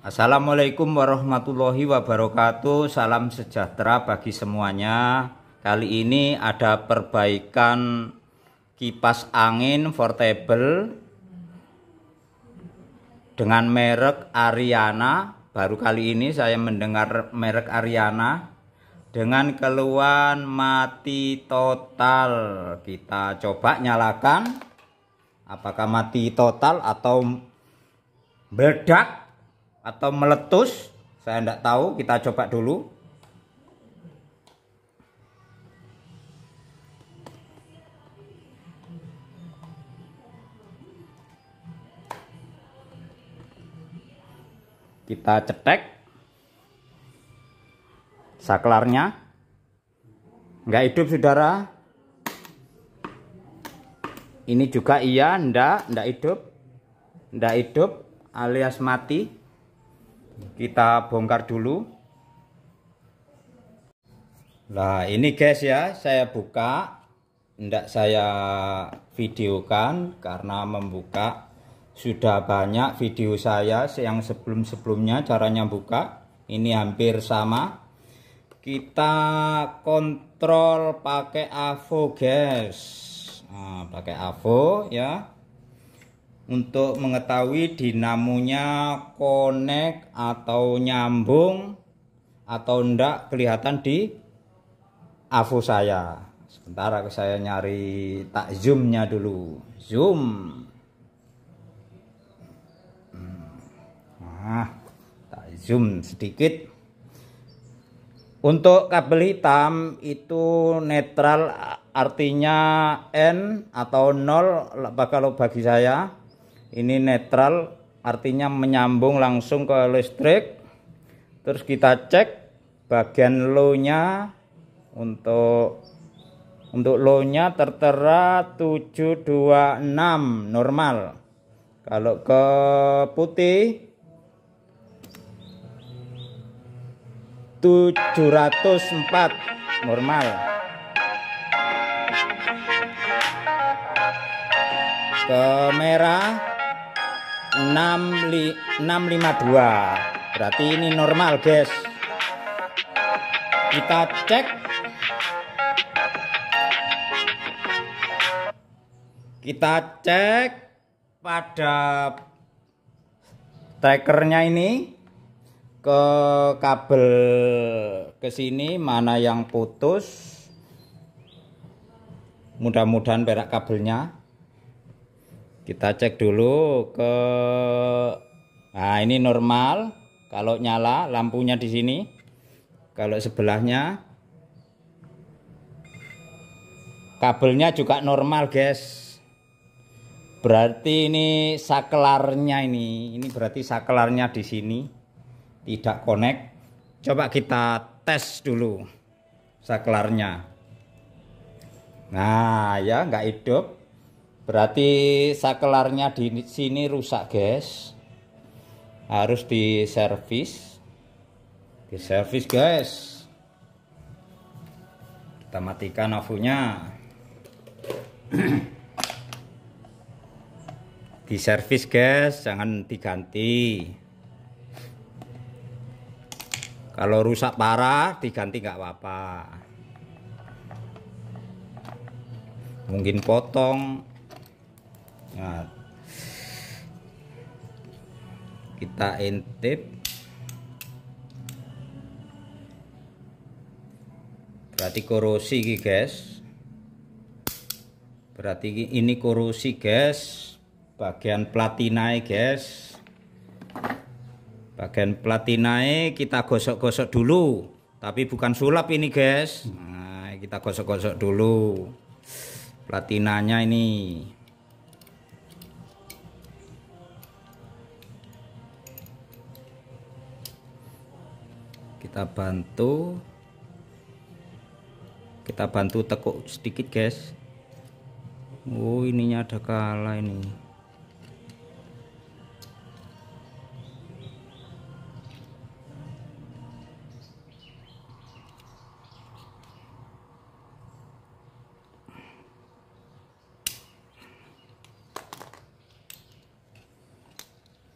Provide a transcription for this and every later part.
Assalamualaikum warahmatullahi wabarakatuh. Salam sejahtera bagi semuanya. Kali ini ada perbaikan kipas angin portable dengan merek Ariana. Baru kali ini saya mendengar merek Ariana dengan keluhan mati total. Kita coba nyalakan apakah mati total atau meledak atau meletus saya tidak tahu kita coba dulu kita cetek saklarnya nggak hidup saudara ini juga iya ndak ndak hidup ndak hidup alias mati kita bongkar dulu nah ini guys ya saya buka tidak saya videokan karena membuka sudah banyak video saya yang sebelum-sebelumnya caranya buka ini hampir sama kita kontrol pakai avo guys nah, pakai avo ya untuk mengetahui dinamonya konek atau nyambung atau ndak kelihatan di AVO saya sebentar aku saya nyari tak zoomnya dulu zoom nah tak zoom sedikit untuk kabel hitam itu netral artinya N atau 0 kalau bagi saya ini netral artinya menyambung langsung ke listrik terus kita cek bagian low nya untuk untuk low nya tertera 726 normal kalau ke putih 704 normal ke merah 652 berarti ini normal guys kita cek kita cek pada trackernya ini ke kabel ke sini mana yang putus mudah-mudahan berak kabelnya kita cek dulu ke Nah, ini normal. Kalau nyala lampunya di sini. Kalau sebelahnya kabelnya juga normal, guys. Berarti ini saklarnya ini. Ini berarti saklarnya di sini tidak connect. Coba kita tes dulu saklarnya. Nah, ya nggak hidup. Berarti sakelarnya di sini rusak, guys. Harus di servis. Di servis, guys. Kita matikan avunya. Di servis, guys. Jangan diganti. Kalau rusak parah, diganti nggak apa-apa. Mungkin potong kita intip berarti korosi ini guys berarti ini korosi guys bagian platinae guys bagian platinae kita gosok-gosok dulu tapi bukan sulap ini guys nah, kita gosok-gosok dulu platinanya ini kita bantu kita bantu tekuk sedikit guys Oh ininya ada kalah ini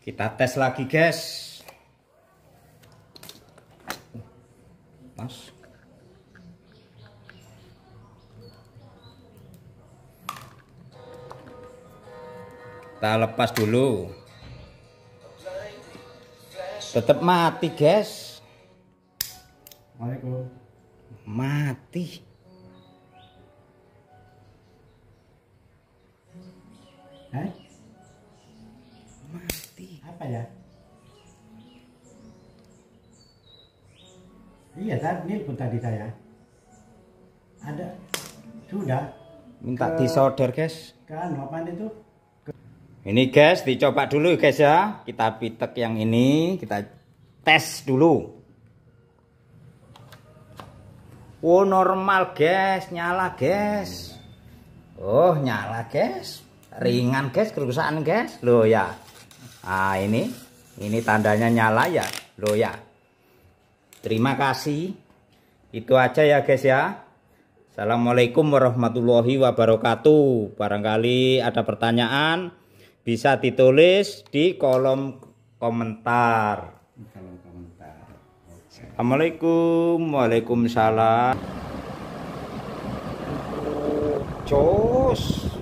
kita tes lagi guys panas Kita lepas dulu. Tetap mati, guys. Mati. Mati. Apa ya? Iya tadi, pun tadi saya. Ada, sudah. Minta ke, disorder guys. Kan, apa itu? Ke... Ini guys, dicoba dulu guys ya. Kita pitek yang ini, kita tes dulu. Oh normal guys, nyala guys. Oh nyala guys, ringan guys, kerusakan guys. Loh ya, ah ini, ini tandanya nyala ya, loh ya. Terima kasih. Itu aja ya guys ya. Assalamualaikum warahmatullahi wabarakatuh. Barangkali ada pertanyaan bisa ditulis di kolom komentar. Assalamualaikum. Waalaikumsalam. Cus.